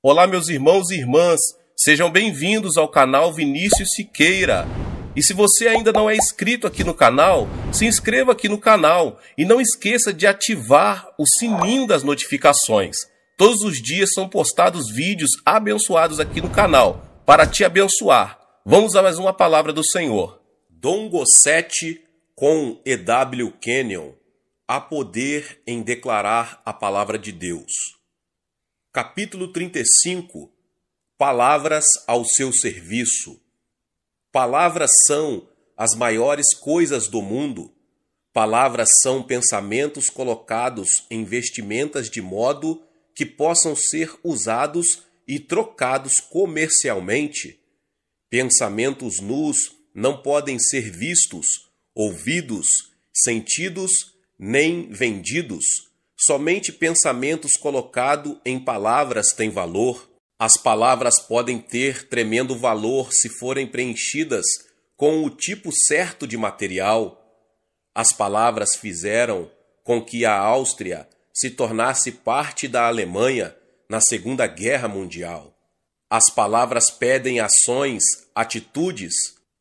Olá, meus irmãos e irmãs, sejam bem-vindos ao canal Vinícius Siqueira. E se você ainda não é inscrito aqui no canal, se inscreva aqui no canal e não esqueça de ativar o sininho das notificações. Todos os dias são postados vídeos abençoados aqui no canal, para te abençoar. Vamos a mais uma palavra do Senhor. Dom Gossete com E.W. Kenyon, há poder em declarar a palavra de Deus. Capítulo 35 Palavras ao seu serviço. Palavras são as maiores coisas do mundo. Palavras são pensamentos colocados em vestimentas de modo que possam ser usados e trocados comercialmente. Pensamentos nus não podem ser vistos, ouvidos, sentidos nem vendidos Somente pensamentos colocados em palavras têm valor. As palavras podem ter tremendo valor se forem preenchidas com o tipo certo de material. As palavras fizeram com que a Áustria se tornasse parte da Alemanha na Segunda Guerra Mundial. As palavras pedem ações, atitudes.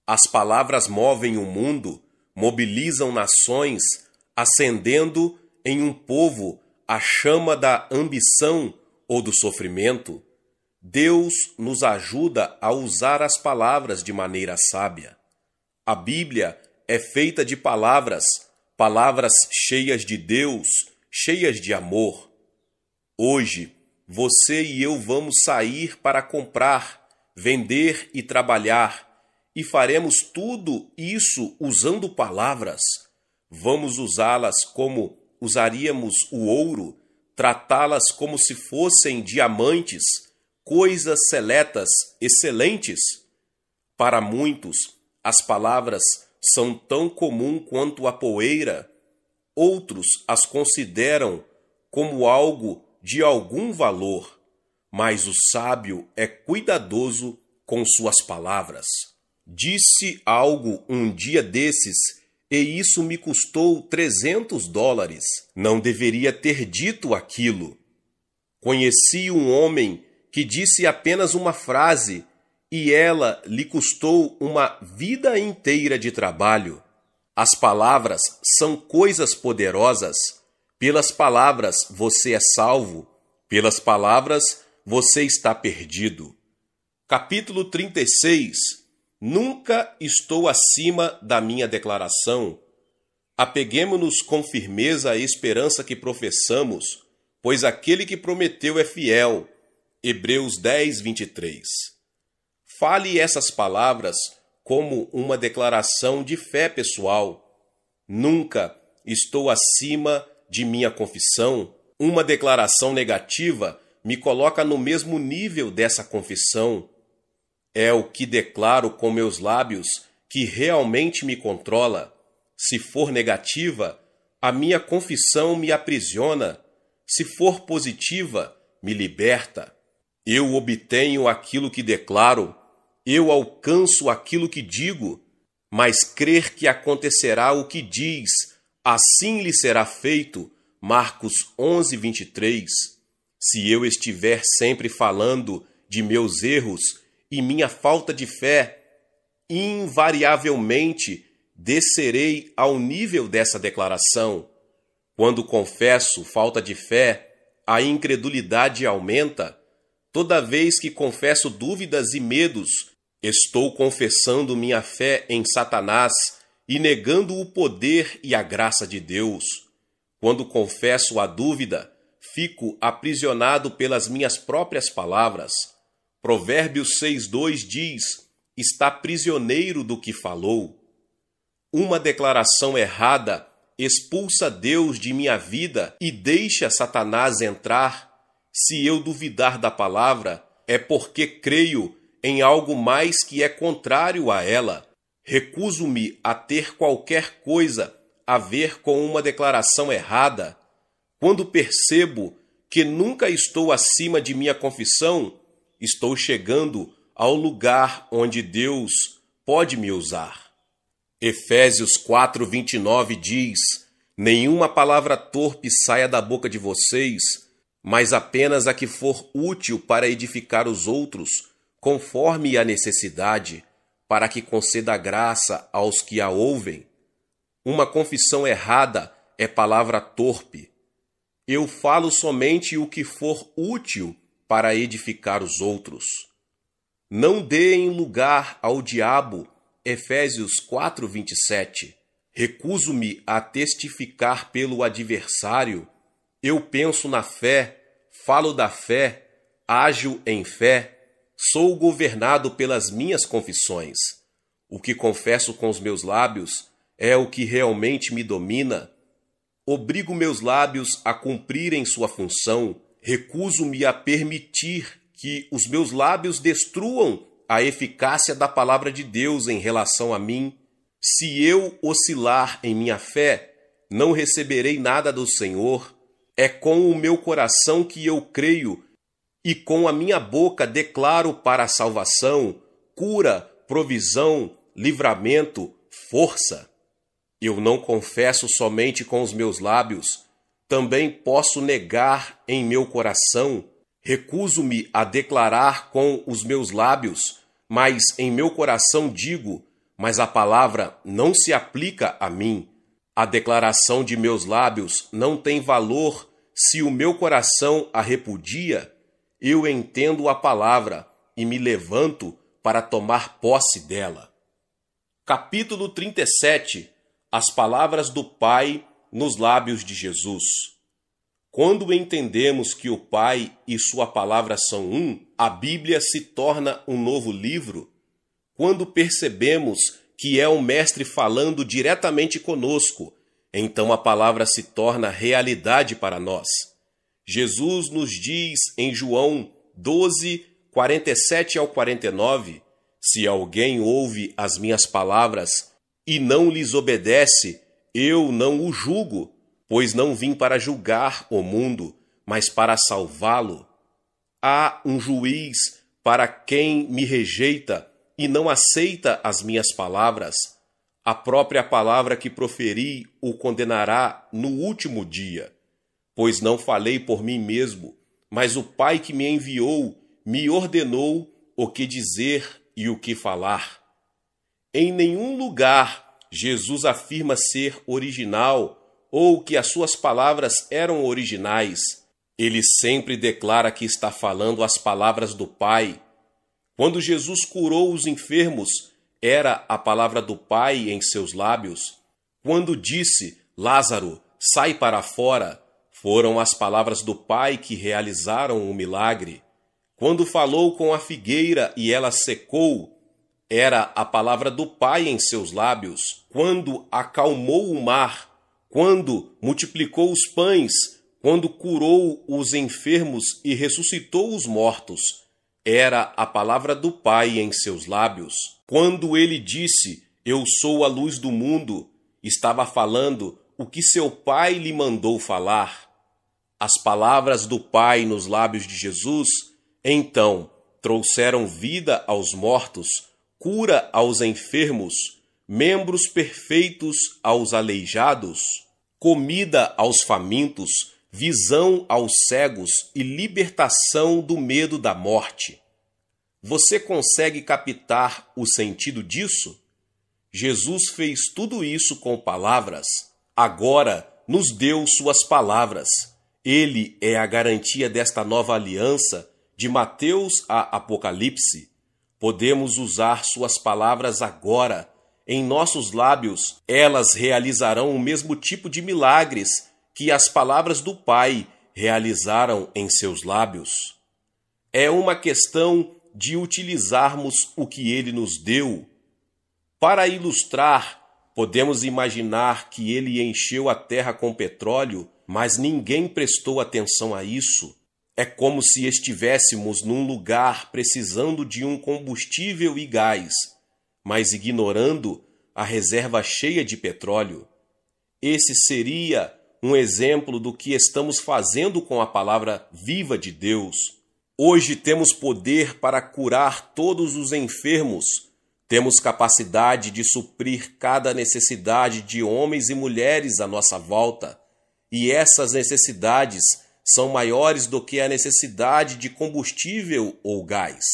As palavras movem o mundo, mobilizam nações, acendendo em um povo a chama da ambição ou do sofrimento, Deus nos ajuda a usar as palavras de maneira sábia. A Bíblia é feita de palavras, palavras cheias de Deus, cheias de amor. Hoje, você e eu vamos sair para comprar, vender e trabalhar, e faremos tudo isso usando palavras. Vamos usá-las como usaríamos o ouro, tratá-las como se fossem diamantes, coisas seletas, excelentes? Para muitos, as palavras são tão comum quanto a poeira, outros as consideram como algo de algum valor, mas o sábio é cuidadoso com suas palavras. Disse algo um dia desses e isso me custou 300 dólares. Não deveria ter dito aquilo. Conheci um homem que disse apenas uma frase e ela lhe custou uma vida inteira de trabalho. As palavras são coisas poderosas. Pelas palavras você é salvo, pelas palavras você está perdido. Capítulo 36 Nunca estou acima da minha declaração. Apeguemo-nos com firmeza à esperança que professamos, pois aquele que prometeu é fiel. Hebreus 10, 23. Fale essas palavras como uma declaração de fé pessoal. Nunca estou acima de minha confissão. Uma declaração negativa me coloca no mesmo nível dessa confissão. É o que declaro com meus lábios que realmente me controla. Se for negativa, a minha confissão me aprisiona. Se for positiva, me liberta. Eu obtenho aquilo que declaro, eu alcanço aquilo que digo, mas crer que acontecerá o que diz, assim lhe será feito. Marcos 11, 23. Se eu estiver sempre falando de meus erros e minha falta de fé, invariavelmente descerei ao nível dessa declaração. Quando confesso falta de fé, a incredulidade aumenta. Toda vez que confesso dúvidas e medos, estou confessando minha fé em Satanás e negando o poder e a graça de Deus. Quando confesso a dúvida, fico aprisionado pelas minhas próprias palavras Provérbios 6,2 diz: está prisioneiro do que falou. Uma declaração errada expulsa Deus de minha vida e deixa Satanás entrar. Se eu duvidar da palavra, é porque creio em algo mais que é contrário a ela. Recuso-me a ter qualquer coisa a ver com uma declaração errada. Quando percebo que nunca estou acima de minha confissão, estou chegando ao lugar onde Deus pode me usar. Efésios 4:29 diz: Nenhuma palavra torpe saia da boca de vocês, mas apenas a que for útil para edificar os outros, conforme a necessidade, para que conceda graça aos que a ouvem. Uma confissão errada é palavra torpe. Eu falo somente o que for útil para edificar os outros. Não deem lugar ao diabo, Efésios 4, 27. Recuso-me a testificar pelo adversário. Eu penso na fé, falo da fé, ágio em fé, sou governado pelas minhas confissões. O que confesso com os meus lábios é o que realmente me domina. Obrigo meus lábios a cumprirem sua função Recuso-me a permitir que os meus lábios destruam a eficácia da palavra de Deus em relação a mim. Se eu oscilar em minha fé, não receberei nada do Senhor. É com o meu coração que eu creio e com a minha boca declaro para a salvação, cura, provisão, livramento, força. Eu não confesso somente com os meus lábios, também posso negar em meu coração, recuso-me a declarar com os meus lábios, mas em meu coração digo, mas a palavra não se aplica a mim. A declaração de meus lábios não tem valor se o meu coração a repudia. Eu entendo a palavra e me levanto para tomar posse dela. Capítulo 37 As palavras do Pai nos lábios de Jesus. Quando entendemos que o Pai e Sua palavra são um, a Bíblia se torna um novo livro. Quando percebemos que é o Mestre falando diretamente conosco, então a palavra se torna realidade para nós. Jesus nos diz em João 12, 47 ao 49: Se alguém ouve as minhas palavras e não lhes obedece, eu não o julgo, pois não vim para julgar o mundo, mas para salvá-lo. Há um juiz para quem me rejeita e não aceita as minhas palavras. A própria palavra que proferi o condenará no último dia. Pois não falei por mim mesmo, mas o Pai que me enviou me ordenou o que dizer e o que falar. Em nenhum lugar Jesus afirma ser original ou que as suas palavras eram originais. Ele sempre declara que está falando as palavras do Pai. Quando Jesus curou os enfermos, era a palavra do Pai em seus lábios. Quando disse, Lázaro, sai para fora, foram as palavras do Pai que realizaram o milagre. Quando falou com a figueira e ela secou, era a palavra do Pai em seus lábios, quando acalmou o mar, quando multiplicou os pães, quando curou os enfermos e ressuscitou os mortos. Era a palavra do Pai em seus lábios. Quando ele disse: Eu sou a luz do mundo, estava falando o que seu Pai lhe mandou falar. As palavras do Pai nos lábios de Jesus, então, trouxeram vida aos mortos cura aos enfermos, membros perfeitos aos aleijados, comida aos famintos, visão aos cegos e libertação do medo da morte. Você consegue captar o sentido disso? Jesus fez tudo isso com palavras. Agora nos deu suas palavras. Ele é a garantia desta nova aliança de Mateus a Apocalipse Podemos usar suas palavras agora. Em nossos lábios, elas realizarão o mesmo tipo de milagres que as palavras do Pai realizaram em seus lábios. É uma questão de utilizarmos o que ele nos deu. Para ilustrar, podemos imaginar que ele encheu a terra com petróleo, mas ninguém prestou atenção a isso. É como se estivéssemos num lugar precisando de um combustível e gás, mas ignorando a reserva cheia de petróleo. Esse seria um exemplo do que estamos fazendo com a palavra viva de Deus. Hoje temos poder para curar todos os enfermos, temos capacidade de suprir cada necessidade de homens e mulheres à nossa volta, e essas necessidades são maiores do que a necessidade de combustível ou gás.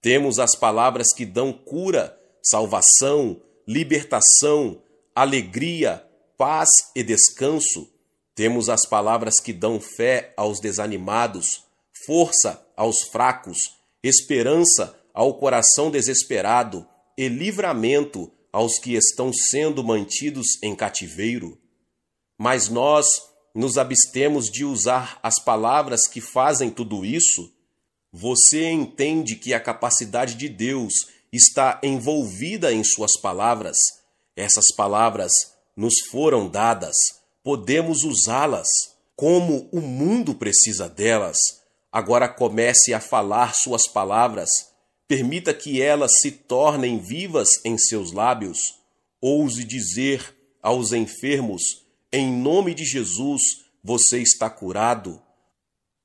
Temos as palavras que dão cura, salvação, libertação, alegria, paz e descanso. Temos as palavras que dão fé aos desanimados, força aos fracos, esperança ao coração desesperado e livramento aos que estão sendo mantidos em cativeiro. Mas nós nos abstemos de usar as palavras que fazem tudo isso, você entende que a capacidade de Deus está envolvida em Suas palavras. Essas palavras nos foram dadas, podemos usá-las como o mundo precisa delas. Agora comece a falar Suas palavras, permita que elas se tornem vivas em seus lábios. Ouse dizer aos enfermos em nome de Jesus, você está curado.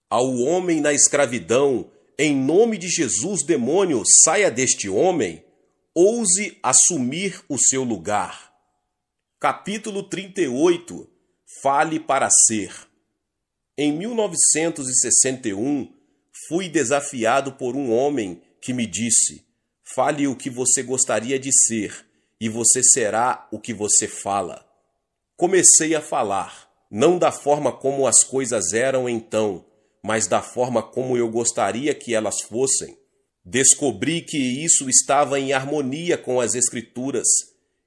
Ao homem na escravidão, em nome de Jesus, demônio, saia deste homem. Ouse assumir o seu lugar. Capítulo 38 Fale para ser. Em 1961, fui desafiado por um homem que me disse: Fale o que você gostaria de ser, e você será o que você fala. Comecei a falar, não da forma como as coisas eram então, mas da forma como eu gostaria que elas fossem. Descobri que isso estava em harmonia com as Escrituras.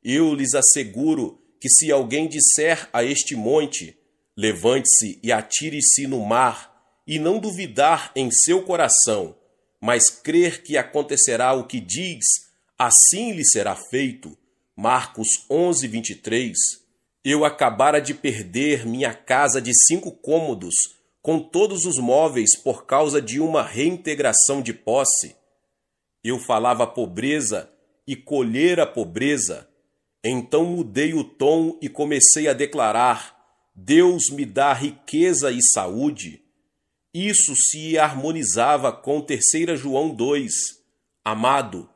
Eu lhes asseguro que, se alguém disser a este monte, levante-se e atire-se no mar, e não duvidar em seu coração, mas crer que acontecerá o que diz, assim lhe será feito. Marcos 11, 23. Eu acabara de perder minha casa de cinco cômodos, com todos os móveis por causa de uma reintegração de posse. Eu falava pobreza e colher a pobreza. Então mudei o tom e comecei a declarar: Deus me dá riqueza e saúde. Isso se harmonizava com 3 João 2. Amado,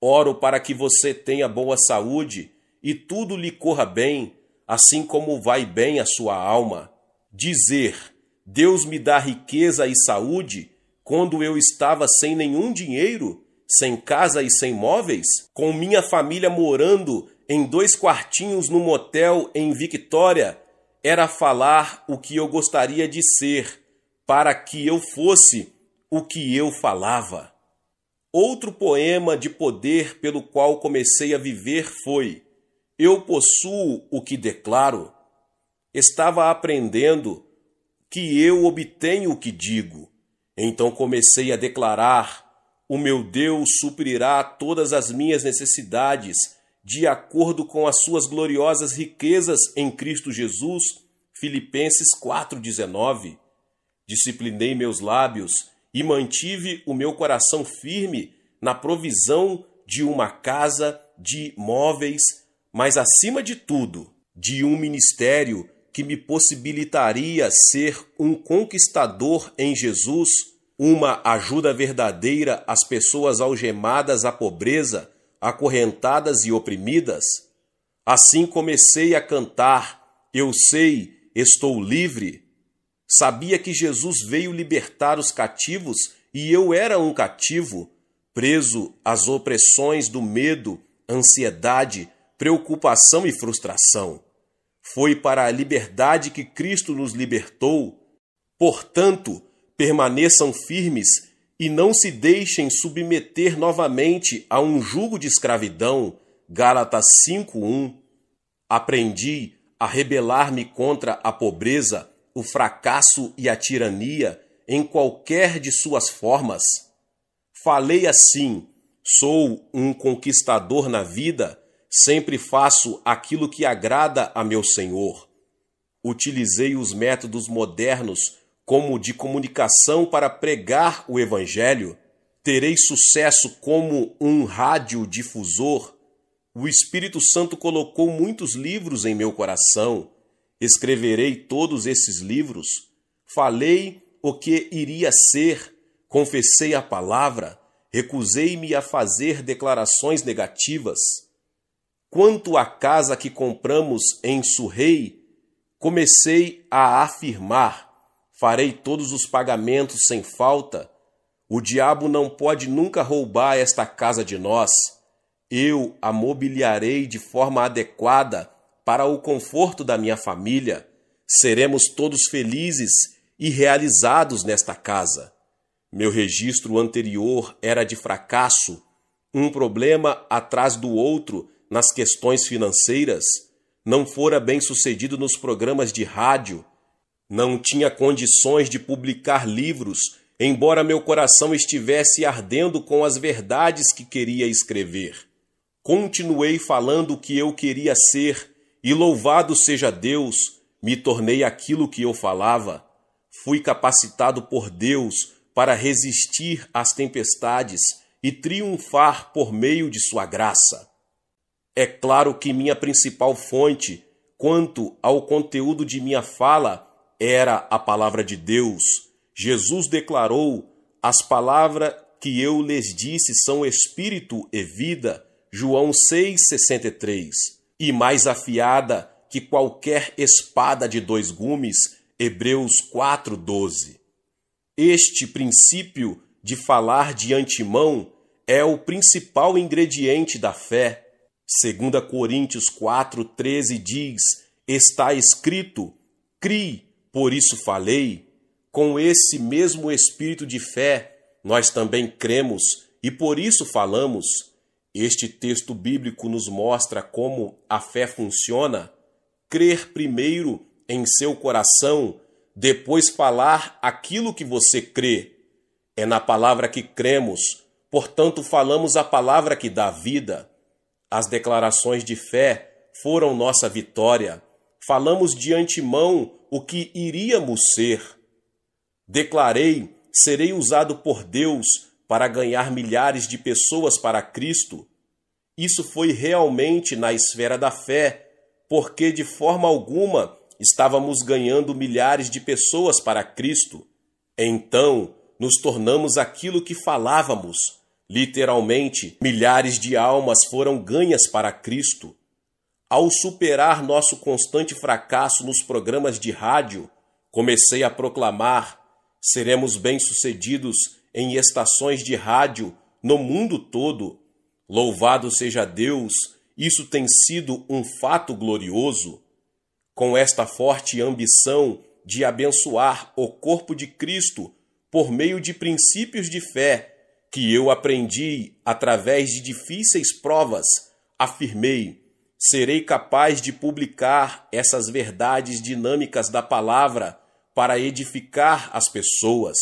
oro para que você tenha boa saúde e tudo lhe corra bem assim como vai bem a sua alma. Dizer: Deus me dá riqueza e saúde, quando eu estava sem nenhum dinheiro, sem casa e sem móveis, com minha família morando em dois quartinhos num motel em Victoria era falar o que eu gostaria de ser, para que eu fosse o que eu falava. Outro poema de poder pelo qual comecei a viver foi eu possuo o que declaro. Estava aprendendo que eu obtenho o que digo. Então comecei a declarar: O meu Deus suprirá todas as minhas necessidades, de acordo com as suas gloriosas riquezas em Cristo Jesus. Filipenses 4,19. Disciplinei meus lábios e mantive o meu coração firme na provisão de uma casa de móveis mas acima de tudo, de um ministério que me possibilitaria ser um conquistador em Jesus, uma ajuda verdadeira às pessoas algemadas à pobreza, acorrentadas e oprimidas. Assim comecei a cantar: Eu sei, estou livre. Sabia que Jesus veio libertar os cativos e eu era um cativo, preso às opressões do medo, ansiedade, preocupação e frustração. Foi para a liberdade que Cristo nos libertou. Portanto, permaneçam firmes e não se deixem submeter novamente a um jugo de escravidão. Gálatas 5:1. Aprendi a rebelar-me contra a pobreza, o fracasso e a tirania em qualquer de suas formas. Falei assim: sou um conquistador na vida Sempre faço aquilo que agrada a meu Senhor. Utilizei os métodos modernos como de comunicação para pregar o Evangelho. Terei sucesso como um radiodifusor. O Espírito Santo colocou muitos livros em meu coração. Escreverei todos esses livros. Falei o que iria ser, confessei a palavra, recusei-me a fazer declarações negativas Quanto à casa que compramos em Surrei, comecei a afirmar: farei todos os pagamentos sem falta. O diabo não pode nunca roubar esta casa de nós. Eu a mobiliarei de forma adequada para o conforto da minha família. Seremos todos felizes e realizados nesta casa. Meu registro anterior era de fracasso, um problema atrás do outro nas questões financeiras, não fora bem sucedido nos programas de rádio, não tinha condições de publicar livros, embora meu coração estivesse ardendo com as verdades que queria escrever. Continuei falando o que eu queria ser, e louvado seja Deus, me tornei aquilo que eu falava. Fui capacitado por Deus para resistir às tempestades e triunfar por meio de sua graça. É claro que minha principal fonte quanto ao conteúdo de minha fala era a palavra de Deus. Jesus declarou: As palavras que eu lhes disse são espírito e vida. João 6,63. E mais afiada que qualquer espada de dois gumes. Hebreus 4,12. Este princípio de falar de antemão é o principal ingrediente da fé. 2 Coríntios 13 diz: Está escrito, crie, por isso falei. Com esse mesmo espírito de fé, nós também cremos e por isso falamos. Este texto bíblico nos mostra como a fé funciona. Crer primeiro em seu coração, depois falar aquilo que você crê. É na palavra que cremos, portanto, falamos a palavra que dá vida. As declarações de fé foram nossa vitória. Falamos de antemão o que iríamos ser. Declarei: serei usado por Deus para ganhar milhares de pessoas para Cristo. Isso foi realmente na esfera da fé, porque de forma alguma estávamos ganhando milhares de pessoas para Cristo. Então, nos tornamos aquilo que falávamos Literalmente, milhares de almas foram ganhas para Cristo. Ao superar nosso constante fracasso nos programas de rádio, comecei a proclamar: seremos bem-sucedidos em estações de rádio no mundo todo. Louvado seja Deus, isso tem sido um fato glorioso. Com esta forte ambição de abençoar o corpo de Cristo por meio de princípios de fé, que eu aprendi através de difíceis provas, afirmei: serei capaz de publicar essas verdades dinâmicas da palavra para edificar as pessoas.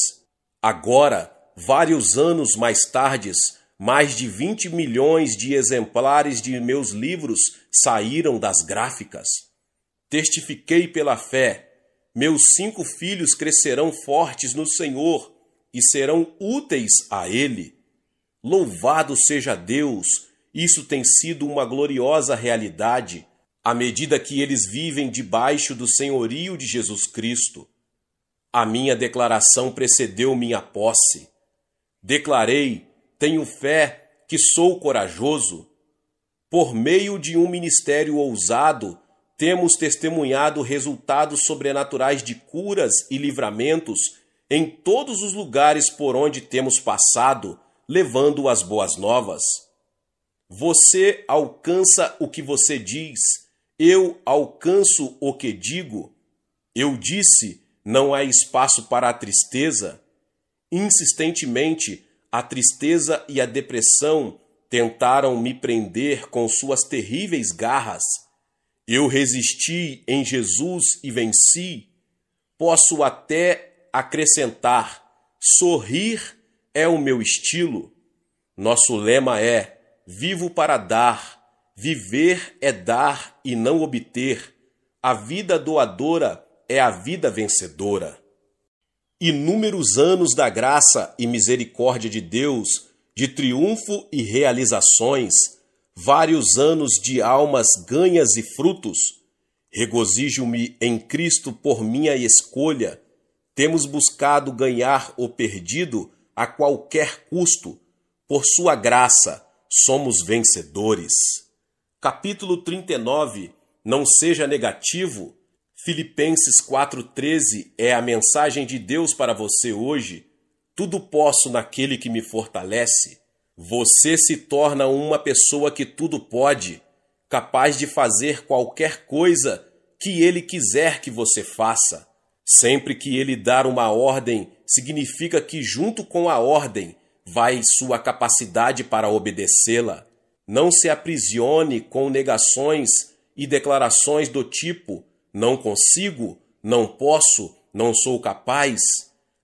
Agora, vários anos mais tardes, mais de 20 milhões de exemplares de meus livros saíram das gráficas. Testifiquei pela fé: meus cinco filhos crescerão fortes no Senhor e serão úteis a Ele. Louvado seja Deus! Isso tem sido uma gloriosa realidade à medida que eles vivem debaixo do senhorio de Jesus Cristo. A minha declaração precedeu minha posse. Declarei: tenho fé que sou corajoso. Por meio de um ministério ousado, temos testemunhado resultados sobrenaturais de curas e livramentos em todos os lugares por onde temos passado, levando as boas novas. Você alcança o que você diz, eu alcanço o que digo. Eu disse: não há espaço para a tristeza. Insistentemente, a tristeza e a depressão tentaram me prender com suas terríveis garras. Eu resisti em Jesus e venci. Posso até acrescentar: sorrir é o meu estilo. Nosso lema é: vivo para dar, viver é dar e não obter. A vida doadora é a vida vencedora. Inúmeros anos da graça e misericórdia de Deus, de triunfo e realizações, vários anos de almas ganhas e frutos. Regozijo-me em Cristo por minha escolha temos buscado ganhar o perdido a qualquer custo. Por sua graça, somos vencedores. Capítulo 39 Não seja negativo. Filipenses 4,13 é a mensagem de Deus para você hoje. Tudo posso naquele que me fortalece. Você se torna uma pessoa que tudo pode, capaz de fazer qualquer coisa que ele quiser que você faça. Sempre que ele dar uma ordem, significa que, junto com a ordem, vai sua capacidade para obedecê-la. Não se aprisione com negações e declarações do tipo: não consigo, não posso, não sou capaz.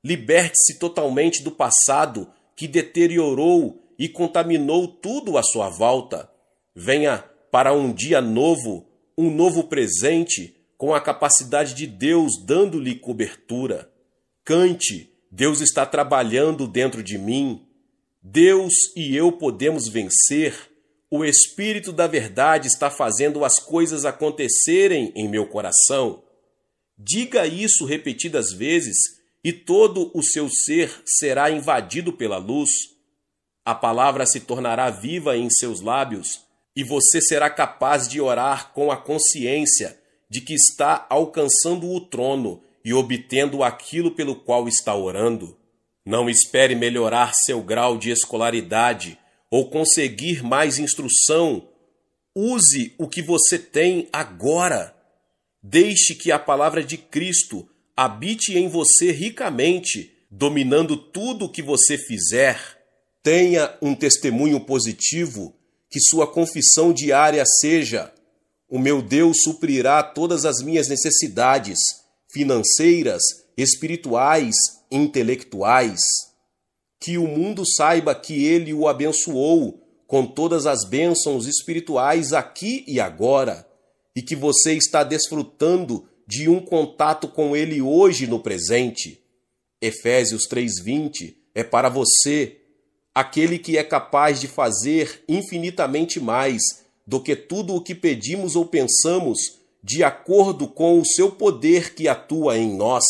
Liberte-se totalmente do passado que deteriorou e contaminou tudo à sua volta. Venha para um dia novo, um novo presente com a capacidade de Deus dando-lhe cobertura. Cante, Deus está trabalhando dentro de mim. Deus e eu podemos vencer. O Espírito da Verdade está fazendo as coisas acontecerem em meu coração. Diga isso repetidas vezes e todo o seu ser será invadido pela luz. A palavra se tornará viva em seus lábios e você será capaz de orar com a consciência de que está alcançando o trono e obtendo aquilo pelo qual está orando. Não espere melhorar seu grau de escolaridade ou conseguir mais instrução. Use o que você tem agora. Deixe que a palavra de Cristo habite em você ricamente, dominando tudo o que você fizer. Tenha um testemunho positivo, que sua confissão diária seja: o meu Deus suprirá todas as minhas necessidades financeiras, espirituais, intelectuais. Que o mundo saiba que ele o abençoou com todas as bênçãos espirituais aqui e agora, e que você está desfrutando de um contato com ele hoje no presente. Efésios 3:20 é para você, aquele que é capaz de fazer infinitamente mais do que tudo o que pedimos ou pensamos, de acordo com o seu poder que atua em nós.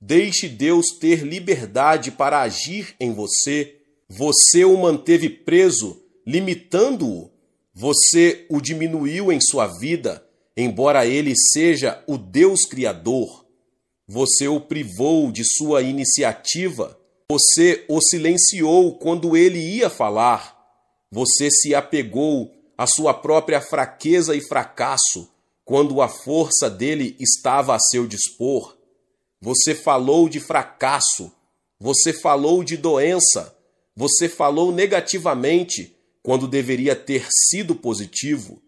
Deixe Deus ter liberdade para agir em você. Você o manteve preso, limitando-o. Você o diminuiu em sua vida, embora ele seja o Deus Criador. Você o privou de sua iniciativa. Você o silenciou quando ele ia falar. Você se apegou a sua própria fraqueza e fracasso quando a força dele estava a seu dispor. Você falou de fracasso, você falou de doença, você falou negativamente quando deveria ter sido positivo.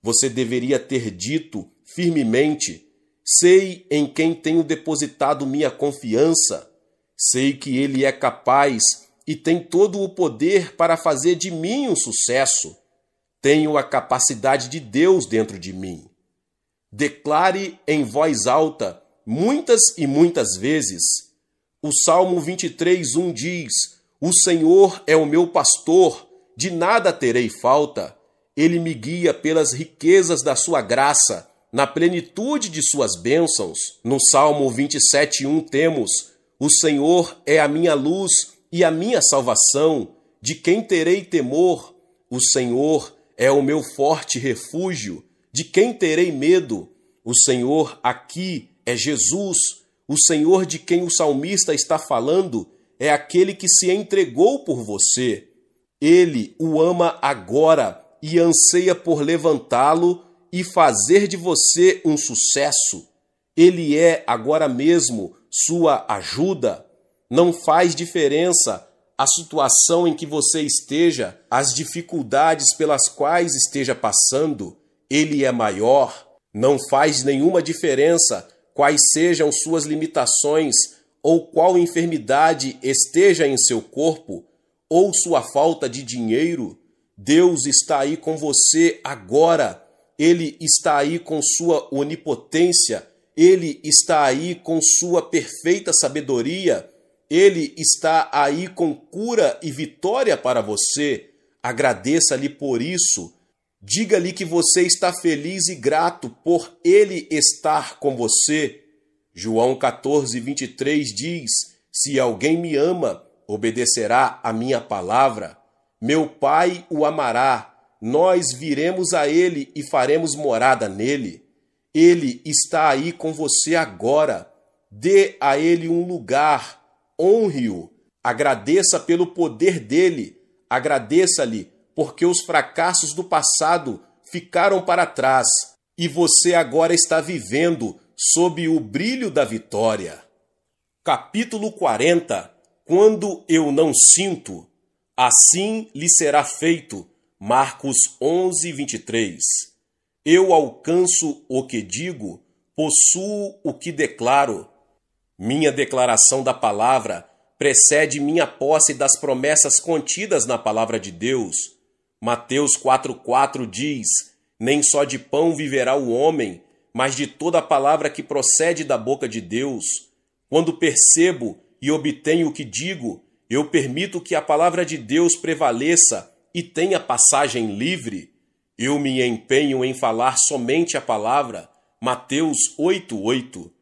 Você deveria ter dito firmemente: Sei em quem tenho depositado minha confiança, sei que ele é capaz e tem todo o poder para fazer de mim um sucesso. Tenho a capacidade de Deus dentro de mim. Declare em voz alta, muitas e muitas vezes. O Salmo 23, 1 diz: O Senhor é o meu pastor, de nada terei falta. Ele me guia pelas riquezas da sua graça, na plenitude de suas bênçãos. No Salmo 27, 1 temos: O Senhor é a minha luz e a minha salvação, de quem terei temor? O Senhor é o meu forte refúgio. De quem terei medo? O Senhor aqui é Jesus, o Senhor de quem o salmista está falando é aquele que se entregou por você. Ele o ama agora e anseia por levantá-lo e fazer de você um sucesso. Ele é agora mesmo sua ajuda. Não faz diferença a situação em que você esteja, as dificuldades pelas quais esteja passando, ele é maior. Não faz nenhuma diferença quais sejam suas limitações ou qual enfermidade esteja em seu corpo ou sua falta de dinheiro. Deus está aí com você agora. Ele está aí com sua onipotência. Ele está aí com sua perfeita sabedoria. Ele está aí com cura e vitória para você. Agradeça-lhe por isso. Diga-lhe que você está feliz e grato por ele estar com você. João 14, 23 diz: Se alguém me ama, obedecerá a minha palavra. Meu Pai o amará. Nós viremos a ele e faremos morada nele. Ele está aí com você agora. Dê a ele um lugar honre-o, agradeça pelo poder dele, agradeça-lhe, porque os fracassos do passado ficaram para trás e você agora está vivendo sob o brilho da vitória. Capítulo 40 Quando eu não sinto, assim lhe será feito. Marcos 11, 23. Eu alcanço o que digo, possuo o que declaro minha declaração da palavra precede minha posse das promessas contidas na palavra de Deus. Mateus 4,4 diz: Nem só de pão viverá o homem, mas de toda a palavra que procede da boca de Deus. Quando percebo e obtenho o que digo, eu permito que a palavra de Deus prevaleça e tenha passagem livre. Eu me empenho em falar somente a palavra. Mateus 8:8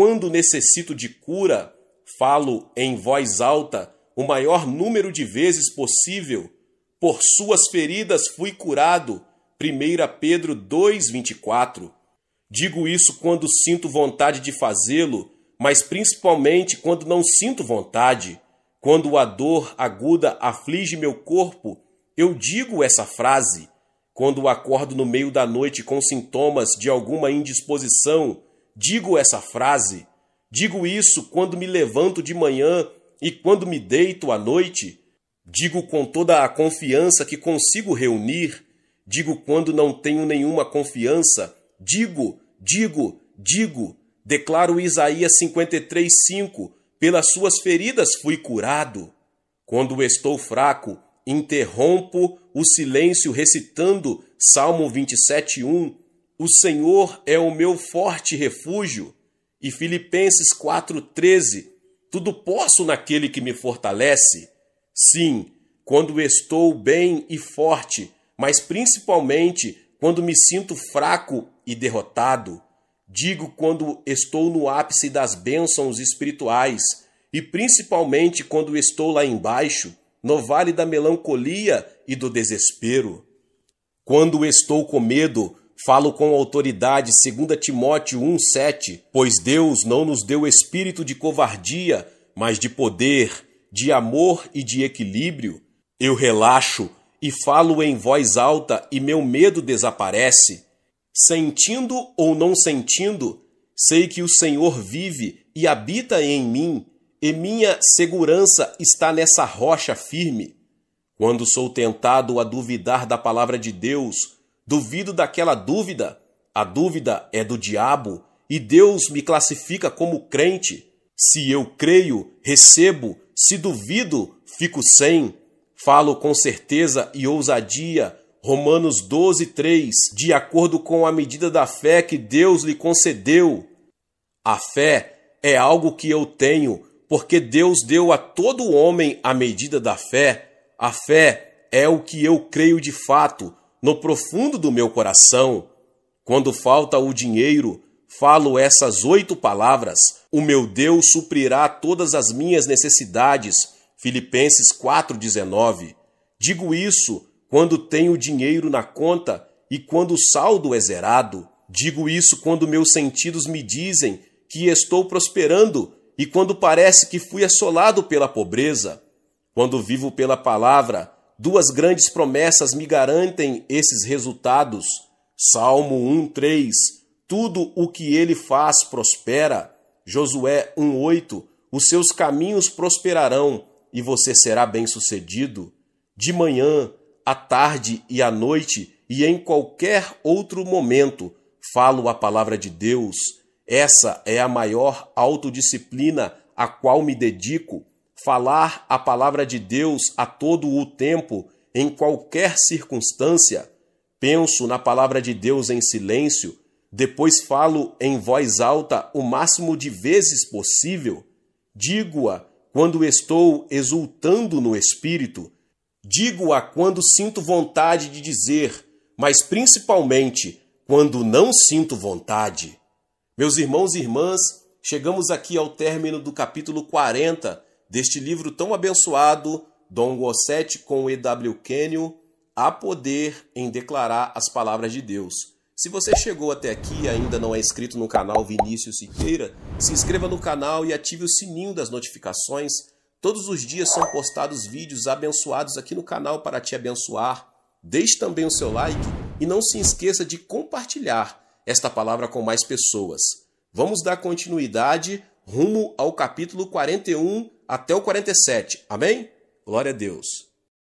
quando necessito de cura, falo em voz alta o maior número de vezes possível. Por suas feridas fui curado. 1 Pedro 2:24. Digo isso quando sinto vontade de fazê-lo, mas principalmente quando não sinto vontade. Quando a dor aguda aflige meu corpo, eu digo essa frase. Quando acordo no meio da noite com sintomas de alguma indisposição, Digo essa frase, digo isso quando me levanto de manhã e quando me deito à noite, digo com toda a confiança que consigo reunir, digo quando não tenho nenhuma confiança, digo, digo, digo, declaro Isaías 53:5, pelas suas feridas fui curado. Quando estou fraco, interrompo o silêncio recitando Salmo 27:1 o Senhor é o meu forte refúgio. E Filipenses 4,13: Tudo posso naquele que me fortalece. Sim, quando estou bem e forte, mas principalmente quando me sinto fraco e derrotado. Digo quando estou no ápice das bênçãos espirituais e principalmente quando estou lá embaixo, no vale da melancolia e do desespero. Quando estou com medo, Falo com autoridade, 2 Timóteo 1,7, pois Deus não nos deu espírito de covardia, mas de poder, de amor e de equilíbrio. Eu relaxo e falo em voz alta e meu medo desaparece. Sentindo ou não sentindo, sei que o Senhor vive e habita em mim, e minha segurança está nessa rocha firme. Quando sou tentado a duvidar da palavra de Deus, Duvido daquela dúvida. A dúvida é do diabo e Deus me classifica como crente. Se eu creio, recebo, se duvido, fico sem. Falo com certeza e ousadia. Romanos 12, 3, de acordo com a medida da fé que Deus lhe concedeu. A fé é algo que eu tenho, porque Deus deu a todo homem a medida da fé. A fé é o que eu creio de fato, no profundo do meu coração. Quando falta o dinheiro, falo essas oito palavras: O meu Deus suprirá todas as minhas necessidades. Filipenses 4,19. Digo isso quando tenho dinheiro na conta e quando o saldo é zerado. Digo isso quando meus sentidos me dizem que estou prosperando e quando parece que fui assolado pela pobreza. Quando vivo pela palavra, Duas grandes promessas me garantem esses resultados. Salmo 1:3 Tudo o que ele faz prospera. Josué 1:8 Os seus caminhos prosperarão e você será bem-sucedido. De manhã, à tarde e à noite e em qualquer outro momento, falo a palavra de Deus. Essa é a maior autodisciplina a qual me dedico falar a palavra de Deus a todo o tempo, em qualquer circunstância, penso na palavra de Deus em silêncio, depois falo em voz alta o máximo de vezes possível, digo-a quando estou exultando no espírito, digo-a quando sinto vontade de dizer, mas principalmente quando não sinto vontade. Meus irmãos e irmãs, chegamos aqui ao término do capítulo 40 Deste livro tão abençoado, Dom Gossetti com E.W. Kenyon, há poder em declarar as palavras de Deus. Se você chegou até aqui e ainda não é inscrito no canal Vinícius Siqueira, se inscreva no canal e ative o sininho das notificações. Todos os dias são postados vídeos abençoados aqui no canal para te abençoar. Deixe também o seu like e não se esqueça de compartilhar esta palavra com mais pessoas. Vamos dar continuidade rumo ao capítulo 41 até o 47. Amém? Glória a Deus.